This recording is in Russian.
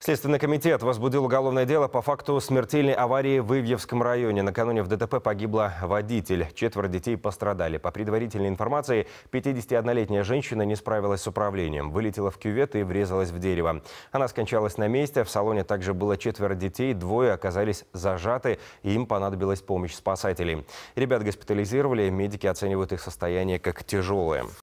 Следственный комитет возбудил уголовное дело по факту смертельной аварии в Ивьевском районе. Накануне в ДТП погибла водитель. Четверо детей пострадали. По предварительной информации, 51-летняя женщина не справилась с управлением. Вылетела в кювет и врезалась в дерево. Она скончалась на месте. В салоне также было четверо детей. Двое оказались зажаты. И им понадобилась помощь спасателей. Ребят госпитализировали. Медики оценивают их состояние как тяжелое.